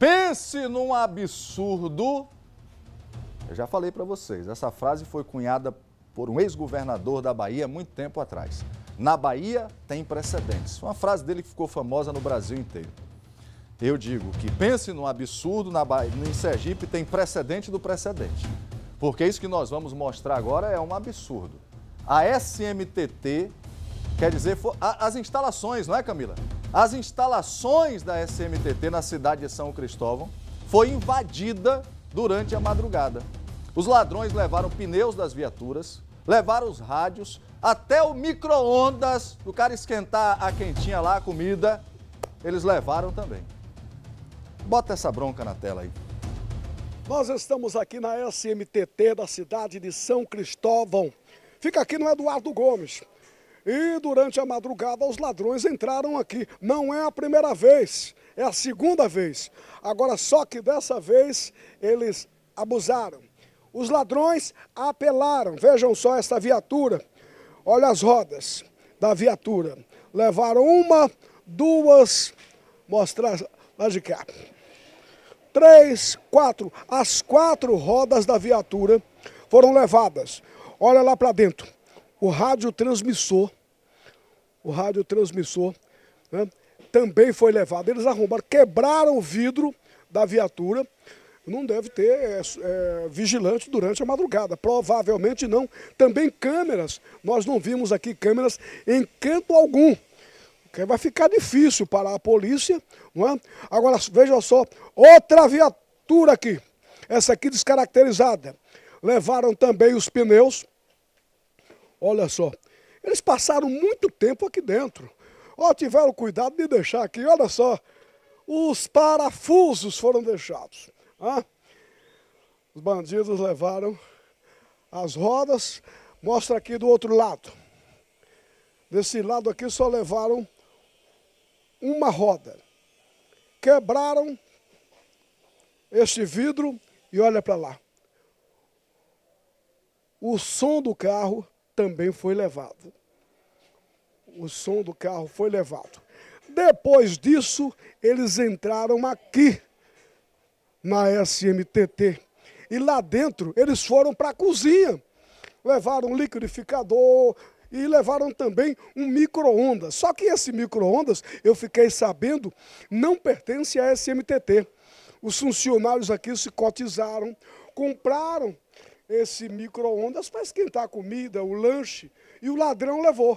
Pense num absurdo. Eu já falei para vocês, essa frase foi cunhada por um ex-governador da Bahia muito tempo atrás. Na Bahia tem precedentes. Uma frase dele que ficou famosa no Brasil inteiro. Eu digo que pense num absurdo na Bahia, em Sergipe tem precedente do precedente. Porque isso que nós vamos mostrar agora é um absurdo. A SMTT, quer dizer, as instalações, não é, Camila? As instalações da SMTT na cidade de São Cristóvão foi invadida durante a madrugada. Os ladrões levaram pneus das viaturas, levaram os rádios, até o micro-ondas do cara esquentar a quentinha lá, a comida, eles levaram também. Bota essa bronca na tela aí. Nós estamos aqui na SMTT da cidade de São Cristóvão. Fica aqui no Eduardo Gomes. E durante a madrugada, os ladrões entraram aqui. Não é a primeira vez, é a segunda vez. Agora, só que dessa vez eles abusaram. Os ladrões apelaram. Vejam só esta viatura. Olha as rodas da viatura. Levaram uma, duas, mostrar lá de cá. Três, quatro. As quatro rodas da viatura foram levadas. Olha lá para dentro o radiotransmissor, o radiotransmissor né, também foi levado. Eles arrombaram, quebraram o vidro da viatura. Não deve ter é, é, vigilante durante a madrugada, provavelmente não. Também câmeras, nós não vimos aqui câmeras em canto algum. Porque vai ficar difícil para a polícia, não é? Agora, veja só, outra viatura aqui, essa aqui descaracterizada. Levaram também os pneus, Olha só, eles passaram muito tempo aqui dentro. Ó, tiveram cuidado de deixar aqui, olha só, os parafusos foram deixados. Ah? Os bandidos levaram as rodas, mostra aqui do outro lado. Desse lado aqui só levaram uma roda. Quebraram este vidro e olha para lá. O som do carro também foi levado. O som do carro foi levado. Depois disso, eles entraram aqui na SMTT. E lá dentro, eles foram para a cozinha. Levaram um liquidificador e levaram também um micro-ondas. Só que esse micro-ondas, eu fiquei sabendo, não pertence à SMTT. Os funcionários aqui se cotizaram, compraram esse micro-ondas para esquentar a comida, o lanche, e o ladrão levou.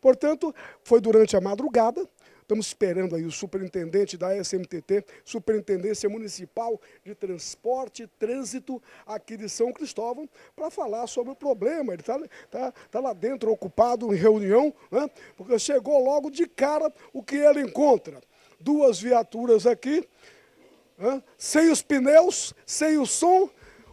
portanto, foi durante a madrugada, estamos esperando aí o superintendente da SMTT, Superintendência Municipal de Transporte e Trânsito aqui de São Cristóvão, para falar sobre o problema. Ele está tá, tá lá dentro, ocupado em reunião, né, porque chegou logo de cara o que ele encontra. Duas viaturas aqui, né, sem os pneus, sem o som,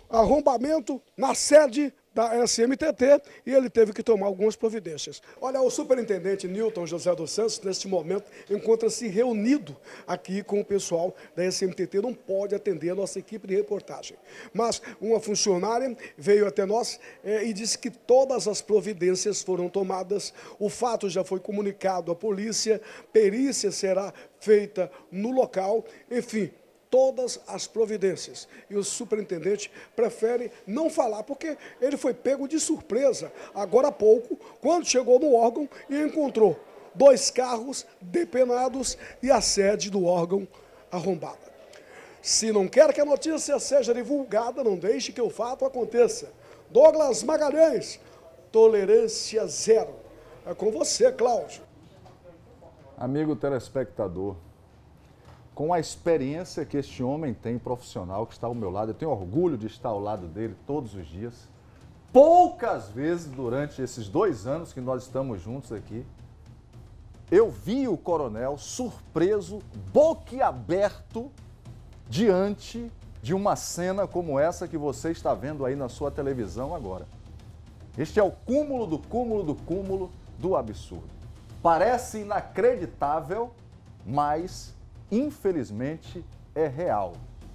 arrombamento na sede da SMTT e ele teve que tomar algumas providências. Olha, o superintendente Newton José dos Santos, neste momento, encontra-se reunido aqui com o pessoal da SMTT, não pode atender a nossa equipe de reportagem. Mas uma funcionária veio até nós é, e disse que todas as providências foram tomadas, o fato já foi comunicado à polícia, perícia será feita no local, enfim, todas as providências. E o superintendente prefere não falar, porque ele foi pego de surpresa agora há pouco, quando chegou no órgão e encontrou dois carros depenados e a sede do órgão arrombada. Se não quer que a notícia seja divulgada, não deixe que o fato aconteça. Douglas Magalhães, tolerância zero. É com você, Cláudio. Amigo telespectador, com a experiência que este homem tem, profissional, que está ao meu lado, eu tenho orgulho de estar ao lado dele todos os dias. Poucas vezes durante esses dois anos que nós estamos juntos aqui, eu vi o coronel surpreso, boquiaberto, diante de uma cena como essa que você está vendo aí na sua televisão agora. Este é o cúmulo do cúmulo do cúmulo do absurdo. Parece inacreditável, mas infelizmente, é real.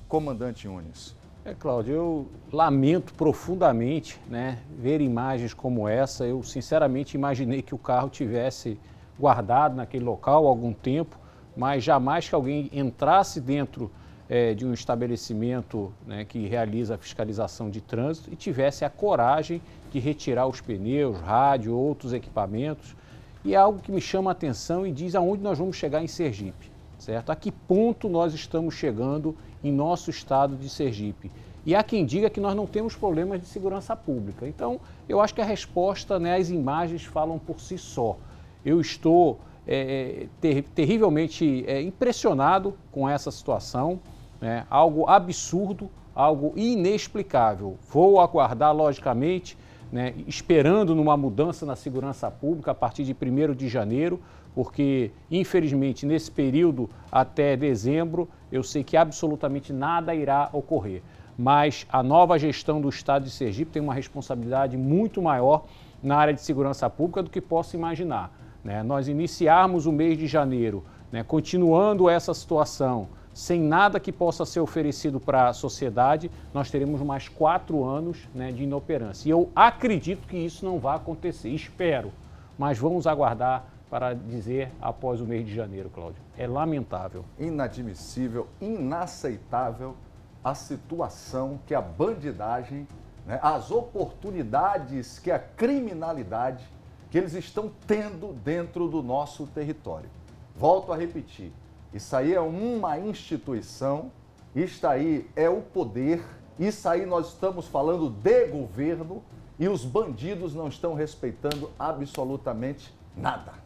Comandante Unes. É, Cláudio, eu lamento profundamente né, ver imagens como essa. Eu, sinceramente, imaginei que o carro tivesse guardado naquele local algum tempo, mas jamais que alguém entrasse dentro é, de um estabelecimento né, que realiza a fiscalização de trânsito e tivesse a coragem de retirar os pneus, rádio, outros equipamentos. E é algo que me chama a atenção e diz aonde nós vamos chegar em Sergipe certo? A que ponto nós estamos chegando em nosso estado de Sergipe? E há quem diga que nós não temos problemas de segurança pública. Então, eu acho que a resposta, né, as imagens falam por si só. Eu estou é, é ter, terrivelmente é, impressionado com essa situação, né? algo absurdo, algo inexplicável. Vou aguardar, logicamente, né, esperando numa mudança na segurança pública a partir de 1 de janeiro, porque, infelizmente, nesse período até dezembro, eu sei que absolutamente nada irá ocorrer. Mas a nova gestão do Estado de Sergipe tem uma responsabilidade muito maior na área de segurança pública do que possa imaginar. Né? Nós iniciarmos o mês de janeiro, né, continuando essa situação, sem nada que possa ser oferecido para a sociedade, nós teremos mais quatro anos né, de inoperância. E eu acredito que isso não vai acontecer, espero. Mas vamos aguardar para dizer após o mês de janeiro, Cláudio. É lamentável. Inadmissível, inaceitável a situação que a bandidagem, né, as oportunidades que a criminalidade que eles estão tendo dentro do nosso território. Volto a repetir, isso aí é uma instituição, isso aí é o poder, isso aí nós estamos falando de governo e os bandidos não estão respeitando absolutamente nada.